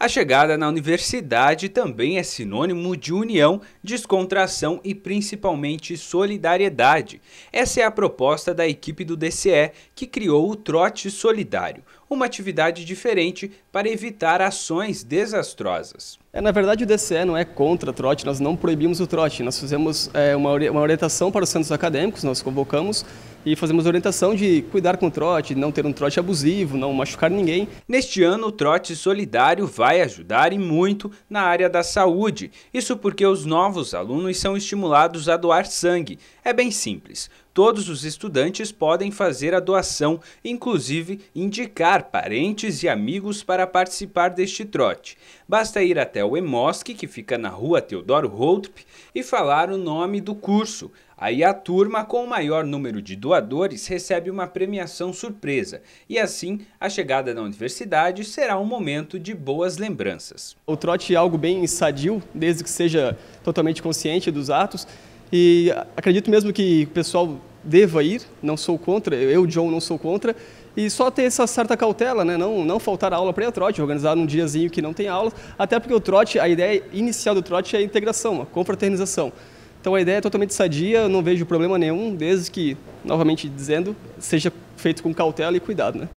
A chegada na universidade também é sinônimo de união, descontração e principalmente solidariedade. Essa é a proposta da equipe do DCE, que criou o Trote Solidário, uma atividade diferente para evitar ações desastrosas. É, na verdade, o DCE não é contra trote, nós não proibimos o trote. Nós fizemos é, uma, uma orientação para os centros acadêmicos, nós convocamos e fazemos orientação de cuidar com o trote, não ter um trote abusivo, não machucar ninguém. Neste ano, o trote solidário vai ajudar e muito na área da saúde. Isso porque os novos alunos são estimulados a doar sangue. É bem simples. Todos os estudantes podem fazer a doação, inclusive indicar parentes e amigos para participar deste trote. Basta ir até Hotel Emosc, que fica na rua Teodoro Holtrup, e falar o nome do curso. Aí a turma com o maior número de doadores recebe uma premiação surpresa, e assim a chegada na universidade será um momento de boas lembranças. O trote é algo bem sadio, desde que seja totalmente consciente dos atos, e acredito mesmo que o pessoal deva ir, não sou contra, eu, John, não sou contra, e só ter essa certa cautela, né? não, não faltar aula para ir trote, organizar um diazinho que não tem aula, até porque o trote, a ideia inicial do trote é a integração, a confraternização. Então a ideia é totalmente sadia, não vejo problema nenhum, desde que, novamente dizendo, seja feito com cautela e cuidado. Né?